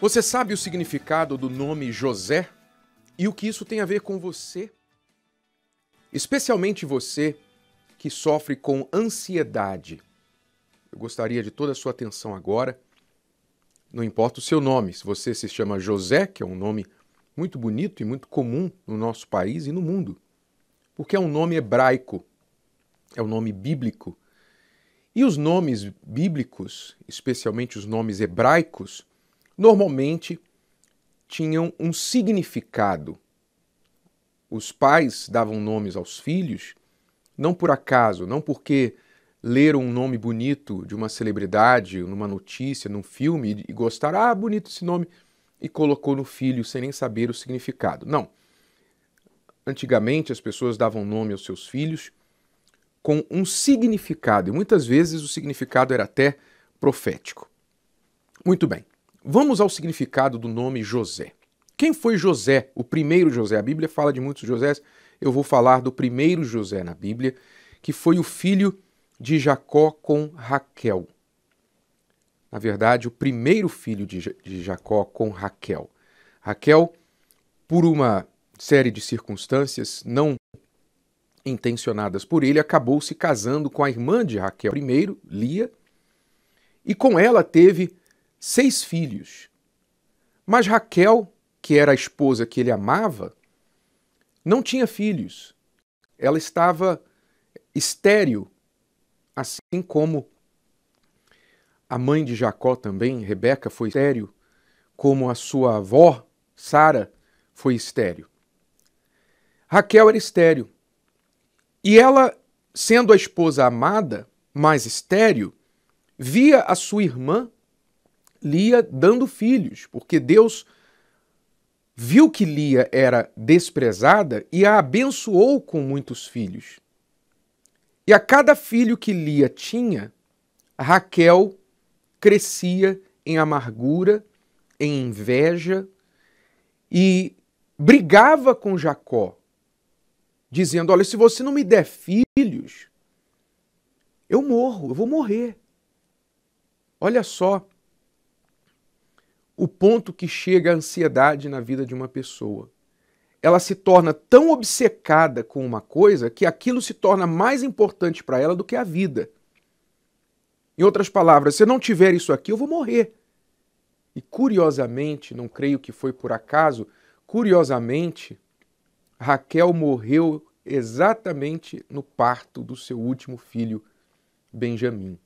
Você sabe o significado do nome José e o que isso tem a ver com você? Especialmente você que sofre com ansiedade. Eu gostaria de toda a sua atenção agora. Não importa o seu nome, se você se chama José, que é um nome muito bonito e muito comum no nosso país e no mundo, porque é um nome hebraico, é um nome bíblico. E os nomes bíblicos, especialmente os nomes hebraicos, normalmente tinham um significado. Os pais davam nomes aos filhos não por acaso, não porque leram um nome bonito de uma celebridade, numa notícia, num filme e gostaram, ah, bonito esse nome, e colocou no filho sem nem saber o significado. Não. Antigamente as pessoas davam nome aos seus filhos com um significado, e muitas vezes o significado era até profético. Muito bem. Vamos ao significado do nome José. Quem foi José, o primeiro José? A Bíblia fala de muitos Josés. Eu vou falar do primeiro José na Bíblia, que foi o filho de Jacó com Raquel. Na verdade, o primeiro filho de, de Jacó com Raquel. Raquel, por uma série de circunstâncias não intencionadas por ele, acabou se casando com a irmã de Raquel primeiro, Lia, e com ela teve seis filhos. Mas Raquel, que era a esposa que ele amava, não tinha filhos. Ela estava estéril, assim como a mãe de Jacó também, Rebeca, foi estéril, como a sua avó, Sara, foi estéril. Raquel era estéril. E ela, sendo a esposa amada, mas estéril, via a sua irmã Lia dando filhos, porque Deus viu que Lia era desprezada e a abençoou com muitos filhos. E a cada filho que Lia tinha, Raquel crescia em amargura, em inveja e brigava com Jacó, dizendo: Olha, se você não me der filhos, eu morro, eu vou morrer. Olha só o ponto que chega a ansiedade na vida de uma pessoa. Ela se torna tão obcecada com uma coisa que aquilo se torna mais importante para ela do que a vida. Em outras palavras, se eu não tiver isso aqui, eu vou morrer. E curiosamente, não creio que foi por acaso, curiosamente, Raquel morreu exatamente no parto do seu último filho, Benjamim.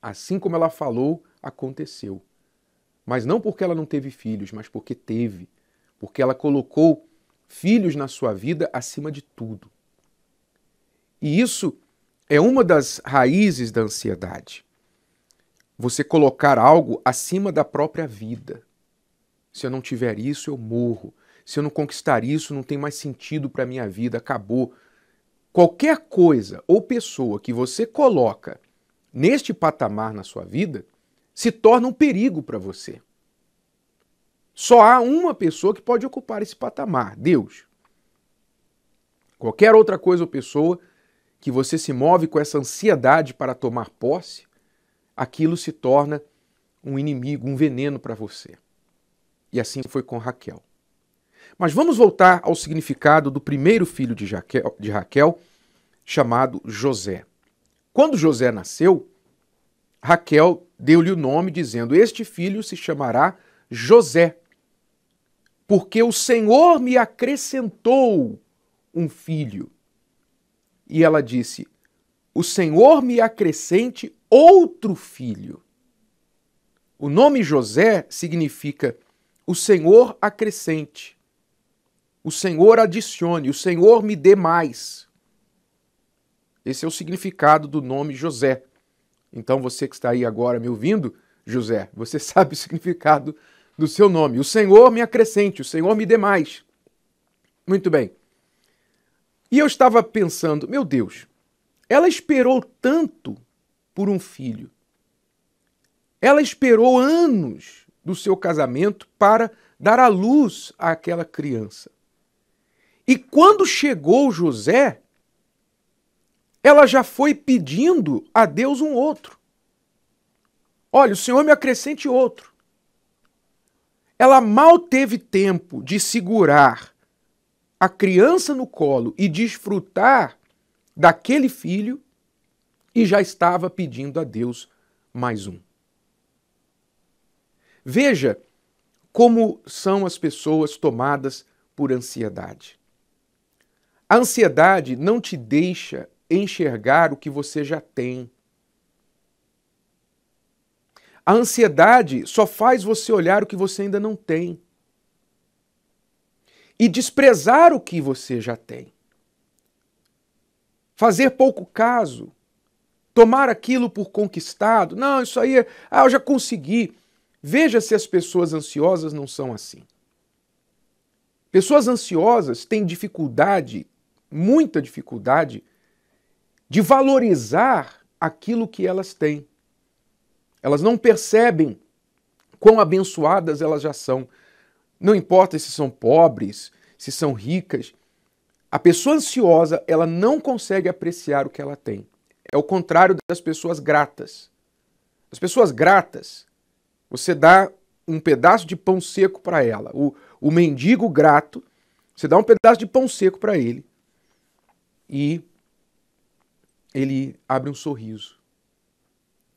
Assim como ela falou, aconteceu. Mas não porque ela não teve filhos, mas porque teve. Porque ela colocou filhos na sua vida acima de tudo. E isso é uma das raízes da ansiedade. Você colocar algo acima da própria vida. Se eu não tiver isso, eu morro. Se eu não conquistar isso, não tem mais sentido para a minha vida, acabou. Qualquer coisa ou pessoa que você coloca neste patamar na sua vida, se torna um perigo para você. Só há uma pessoa que pode ocupar esse patamar: Deus. Qualquer outra coisa ou pessoa que você se move com essa ansiedade para tomar posse, aquilo se torna um inimigo, um veneno para você. E assim foi com Raquel. Mas vamos voltar ao significado do primeiro filho de Raquel, de Raquel chamado José. Quando José nasceu, Raquel deu-lhe o nome, dizendo: Este filho se chamará José, porque o Senhor me acrescentou um filho. E ela disse: O Senhor me acrescente outro filho. O nome José significa o Senhor acrescente, o Senhor adicione, o Senhor me dê mais. Esse é o significado do nome José. Então você que está aí agora me ouvindo, José, você sabe o significado do seu nome. O Senhor me acrescente, o Senhor me dê mais. Muito bem. E eu estava pensando, meu Deus, ela esperou tanto por um filho. Ela esperou anos do seu casamento para dar à luz àquela criança. E quando chegou José, ela já foi pedindo a Deus um outro. Olha, o Senhor me acrescente outro. Ela mal teve tempo de segurar a criança no colo e desfrutar daquele filho e já estava pedindo a Deus mais um. Veja como são as pessoas tomadas por ansiedade. A ansiedade não te deixa enxergar o que você já tem. A ansiedade só faz você olhar o que você ainda não tem e desprezar o que você já tem. Fazer pouco caso, tomar aquilo por conquistado. Não, isso aí, é... ah, eu já consegui. Veja se as pessoas ansiosas não são assim. Pessoas ansiosas têm dificuldade, muita dificuldade, de valorizar aquilo que elas têm. Elas não percebem quão abençoadas elas já são. Não importa se são pobres, se são ricas. A pessoa ansiosa, ela não consegue apreciar o que ela tem. É o contrário das pessoas gratas. As pessoas gratas, você dá um pedaço de pão seco para ela. O, o mendigo grato, você dá um pedaço de pão seco para ele. E ele abre um sorriso.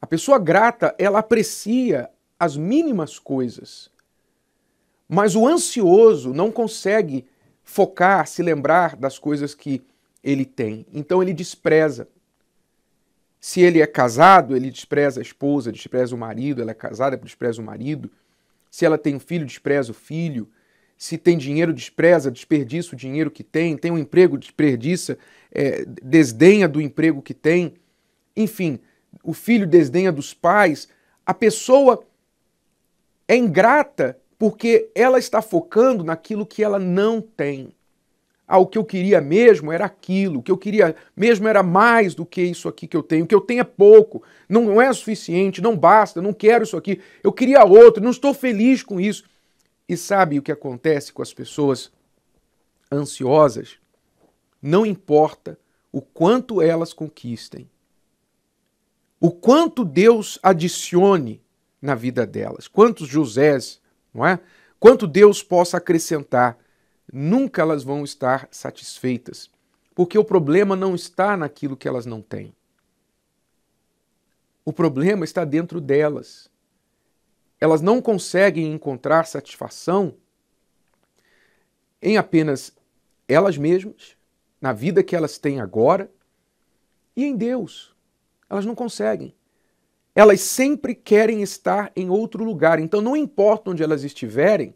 A pessoa grata, ela aprecia as mínimas coisas. Mas o ansioso não consegue focar, se lembrar das coisas que ele tem. Então ele despreza. Se ele é casado, ele despreza a esposa, despreza o marido, ela é casada, despreza o marido. Se ela tem um filho, despreza o filho se tem dinheiro, despreza, desperdiça o dinheiro que tem, tem um emprego, desperdiça, é, desdenha do emprego que tem, enfim, o filho desdenha dos pais. A pessoa é ingrata porque ela está focando naquilo que ela não tem. Ah, o que eu queria mesmo era aquilo, o que eu queria mesmo era mais do que isso aqui que eu tenho, o que eu tenho é pouco, não, não é suficiente, não basta, não quero isso aqui, eu queria outro, não estou feliz com isso. E sabe o que acontece com as pessoas ansiosas? Não importa o quanto elas conquistem, o quanto Deus adicione na vida delas, quantos Josés, não é? Quanto Deus possa acrescentar, nunca elas vão estar satisfeitas, porque o problema não está naquilo que elas não têm. O problema está dentro delas elas não conseguem encontrar satisfação em apenas elas mesmas, na vida que elas têm agora e em Deus. Elas não conseguem. Elas sempre querem estar em outro lugar. Então, não importa onde elas estiverem,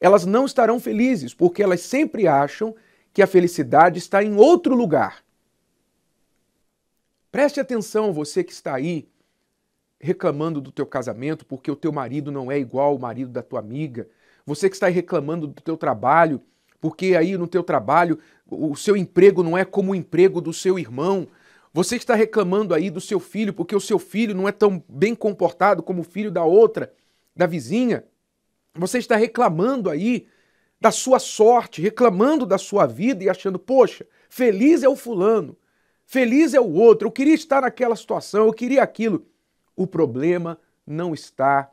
elas não estarão felizes, porque elas sempre acham que a felicidade está em outro lugar. Preste atenção, você que está aí reclamando do teu casamento porque o teu marido não é igual ao marido da tua amiga. Você que está reclamando do teu trabalho porque aí no teu trabalho o seu emprego não é como o emprego do seu irmão. Você que está reclamando aí do seu filho porque o seu filho não é tão bem comportado como o filho da outra, da vizinha. Você está reclamando aí da sua sorte, reclamando da sua vida e achando, poxa, feliz é o fulano, feliz é o outro, eu queria estar naquela situação, eu queria aquilo. O problema não está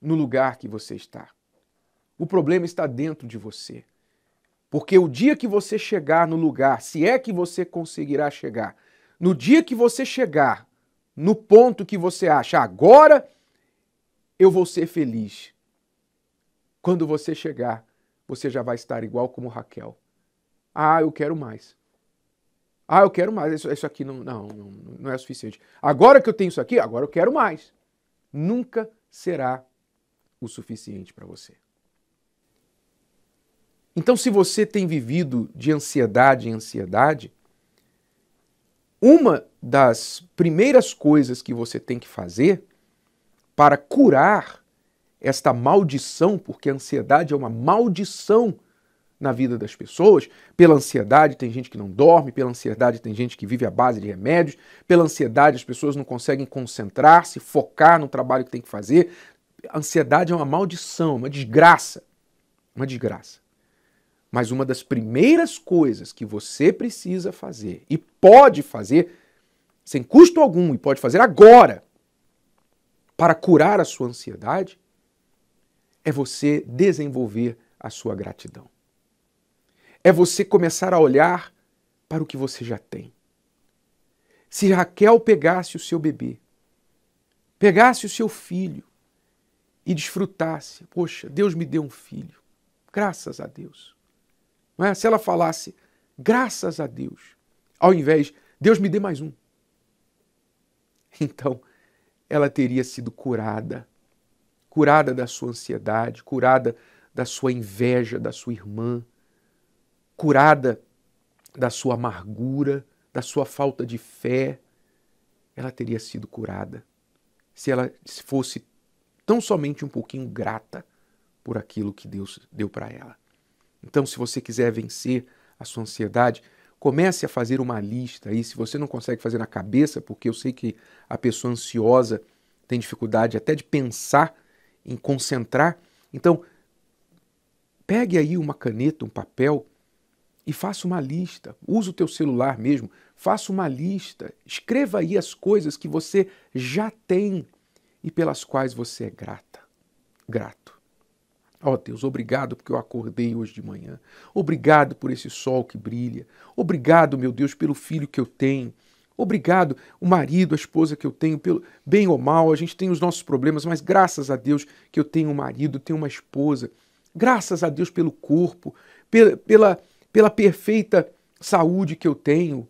no lugar que você está. O problema está dentro de você. Porque o dia que você chegar no lugar, se é que você conseguirá chegar, no dia que você chegar no ponto que você acha, agora eu vou ser feliz. Quando você chegar, você já vai estar igual como Raquel. Ah, eu quero mais. Ah, eu quero mais, isso, isso aqui não, não, não, não é suficiente. Agora que eu tenho isso aqui, agora eu quero mais. Nunca será o suficiente para você. Então, se você tem vivido de ansiedade em ansiedade, uma das primeiras coisas que você tem que fazer para curar esta maldição, porque a ansiedade é uma maldição na vida das pessoas. Pela ansiedade, tem gente que não dorme, pela ansiedade, tem gente que vive à base de remédios, pela ansiedade, as pessoas não conseguem concentrar-se, focar no trabalho que tem que fazer. A ansiedade é uma maldição, uma desgraça. Uma desgraça. Mas uma das primeiras coisas que você precisa fazer e pode fazer sem custo algum e pode fazer agora para curar a sua ansiedade é você desenvolver a sua gratidão é você começar a olhar para o que você já tem. Se Raquel pegasse o seu bebê, pegasse o seu filho e desfrutasse, poxa, Deus me deu um filho, graças a Deus. É? Se ela falasse, graças a Deus, ao invés, Deus me dê mais um. Então, ela teria sido curada, curada da sua ansiedade, curada da sua inveja da sua irmã, curada da sua amargura, da sua falta de fé, ela teria sido curada se ela fosse tão somente um pouquinho grata por aquilo que Deus deu para ela. Então, se você quiser vencer a sua ansiedade, comece a fazer uma lista aí. Se você não consegue fazer na cabeça, porque eu sei que a pessoa ansiosa tem dificuldade até de pensar, em concentrar, então pegue aí uma caneta, um papel e faça uma lista. Usa o teu celular mesmo, faça uma lista. Escreva aí as coisas que você já tem e pelas quais você é grata. Grato. Ó oh, Deus, obrigado porque eu acordei hoje de manhã. Obrigado por esse sol que brilha. Obrigado, meu Deus, pelo filho que eu tenho. Obrigado, o marido, a esposa que eu tenho, pelo bem ou mal, a gente tem os nossos problemas, mas graças a Deus que eu tenho um marido, tenho uma esposa. Graças a Deus pelo corpo, pela, pela pela perfeita saúde que eu tenho.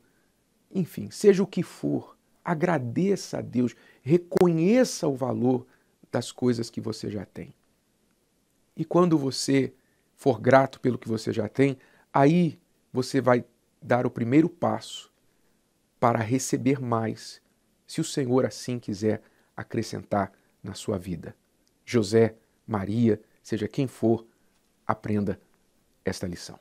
Enfim, seja o que for, agradeça a Deus, reconheça o valor das coisas que você já tem. E quando você for grato pelo que você já tem, aí você vai dar o primeiro passo para receber mais, se o Senhor assim quiser acrescentar na sua vida. José, Maria, seja quem for, aprenda esta lição.